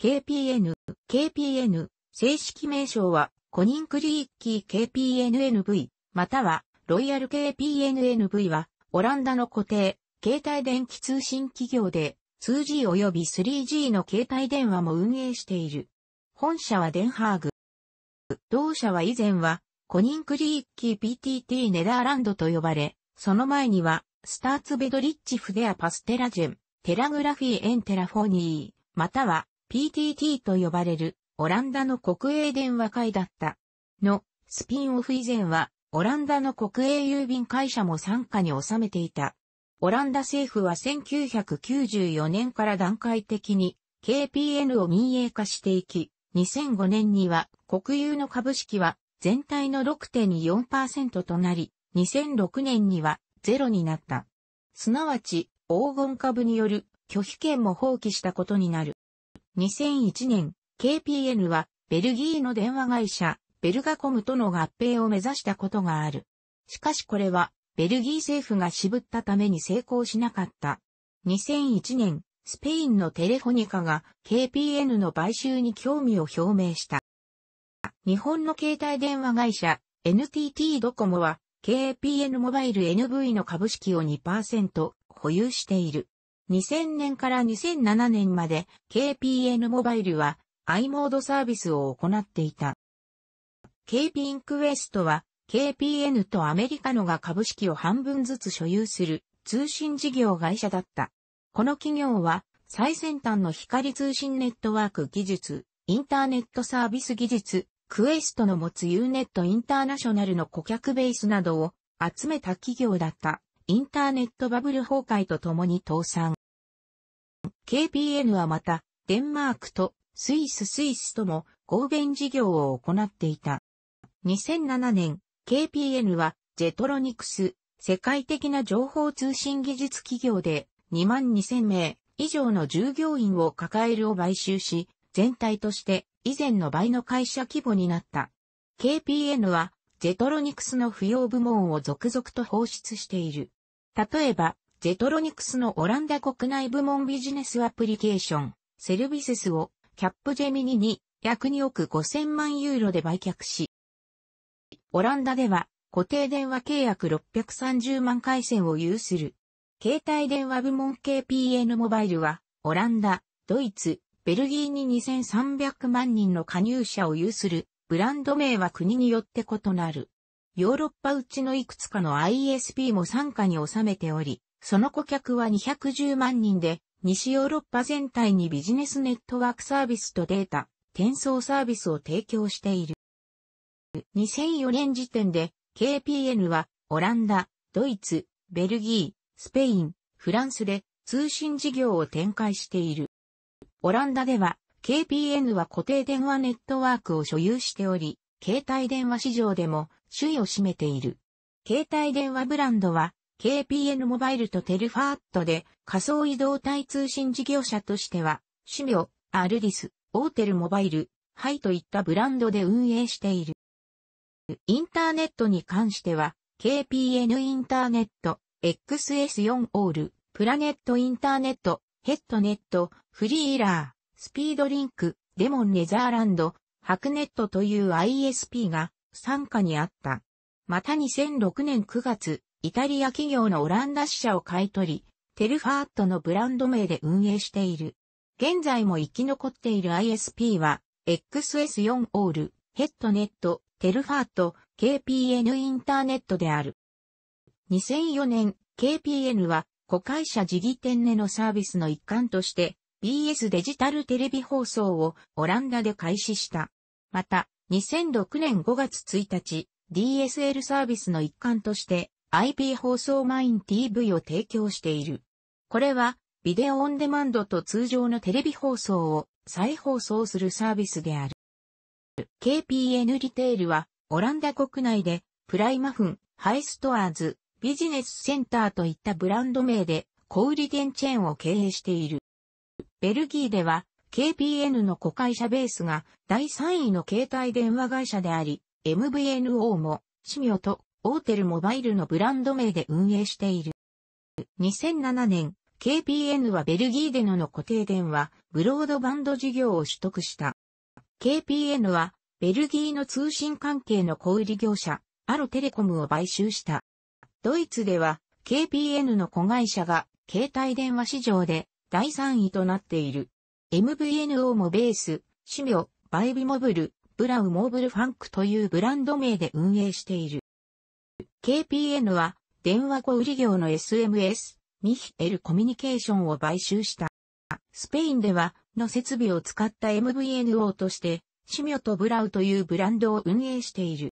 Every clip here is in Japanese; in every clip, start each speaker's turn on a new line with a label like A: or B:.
A: KPN、KPN、正式名称は、コニンクリーッキー KPNNV、または、ロイヤル KPNNV は、オランダの固定、携帯電気通信企業で、2G 及び 3G の携帯電話も運営している。本社はデンハーグ。同社は以前は、コニンクリーッキー PTT ネダーランドと呼ばれ、その前には、スターツベドリッチフデアパステラジェン、テラグラフィーエンテラフォニー、または、PTT と呼ばれるオランダの国営電話会だった。の、スピンオフ以前は、オランダの国営郵便会社も傘下に収めていた。オランダ政府は1994年から段階的に KPN を民営化していき、2005年には国有の株式は全体の6.4%となり、2006年にはゼロになった。すなわち、黄金株による拒否権も放棄したことになる。2001年、KPN はベルギーの電話会社、ベルガコムとの合併を目指したことがある。しかしこれは、ベルギー政府が渋ったために成功しなかった。2001年、スペインのテレフォニカが KPN の買収に興味を表明した。日本の携帯電話会社 NTT ドコモは KPN モバイル NV の株式を2%保有している。2000年から2007年まで KPN モバイルは i モードサービスを行っていた。KPN クエストは KPN とアメリカのが株式を半分ずつ所有する通信事業会社だった。この企業は最先端の光通信ネットワーク技術、インターネットサービス技術、クエストの持つ Unet インターナショナルの顧客ベースなどを集めた企業だった。インターネットバブル崩壊とともに倒産。KPN はまた、デンマークとスイススイスとも合弁事業を行っていた。2007年、KPN はジェトロニクス、世界的な情報通信技術企業で2万2000名以上の従業員を抱えるを買収し、全体として以前の倍の会社規模になった。KPN はジェトロニクスの不要部門を続々と放出している。例えば、ジェトロニクスのオランダ国内部門ビジネスアプリケーション、セルビセスを、キャップジェミニに約2億5000万ユーロで売却し、オランダでは固定電話契約630万回線を有する。携帯電話部門 KPN モバイルは、オランダ、ドイツ、ベルギーに2300万人の加入者を有する、ブランド名は国によって異なる。ヨーロッパうちのいくつかの ISP も参加に収めており、その顧客は210万人で、西ヨーロッパ全体にビジネスネットワークサービスとデータ、転送サービスを提供している。2004年時点で KPN はオランダ、ドイツ、ベルギー、スペイン、フランスで通信事業を展開している。オランダでは KPN は固定電話ネットワークを所有しており、携帯電話市場でも首位を占めている。携帯電話ブランドは KPN モバイルとテルファーットで仮想移動体通信事業者としては、シミオ、アルディス、オーテルモバイル、ハイといったブランドで運営している。インターネットに関しては、KPN インターネット、XS4 オール、プラネットインターネット、ヘッドネット、フリーラー、スピードリンク、デモンネザーランド、ハクネットという ISP が参加にあった。また2006年9月、イタリア企業のオランダ支社を買い取り、テルファートのブランド名で運営している。現在も生き残っている ISP は、XS4 オール、ヘッドネット、テルファート、KPN インターネットである。2004年、KPN は、子会社ジギテンネのサービスの一環として、BS デジタルテレビ放送をオランダで開始した。また、2006年5月1日、DSL サービスの一環として IP 放送マイン TV を提供している。これは、ビデオオンデマンドと通常のテレビ放送を再放送するサービスである。KPN リテールは、オランダ国内で、プライマフン、ハイストアーズ、ビジネスセンターといったブランド名で、小売店チェーンを経営している。ベルギーでは、KPN の子会社ベースが第3位の携帯電話会社であり、MVNO も、シミオとオーテルモバイルのブランド名で運営している。2007年、KPN はベルギーでのの固定電話、ブロードバンド事業を取得した。KPN は、ベルギーの通信関係の小売業者、アロテレコムを買収した。ドイツでは、KPN の子会社が、携帯電話市場で第3位となっている。MVNO もベース、シミョ、バイビモブル、ブラウモーブルファンクというブランド名で運営している。KPN は電話小売業の SMS、ミヒエルコミュニケーションを買収した。スペインではの設備を使った MVNO として、シミョとブラウというブランドを運営している。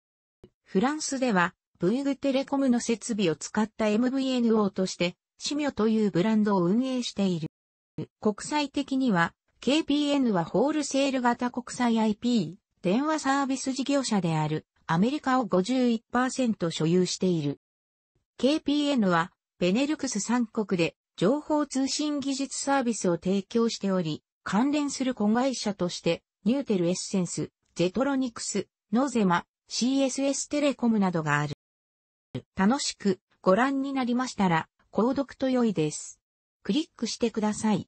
A: フランスでは、ブイグテレコムの設備を使った MVNO として、シミョというブランドを運営している。国際的には、KPN はホールセール型国際 IP 電話サービス事業者であるアメリカを51%所有している。KPN はベネルクス3国で情報通信技術サービスを提供しており、関連する子会社としてニューテルエッセンス、ゼトロニクス、ノゼマ、CSS テレコムなどがある。楽しくご覧になりましたら、購読と良いです。クリックしてください。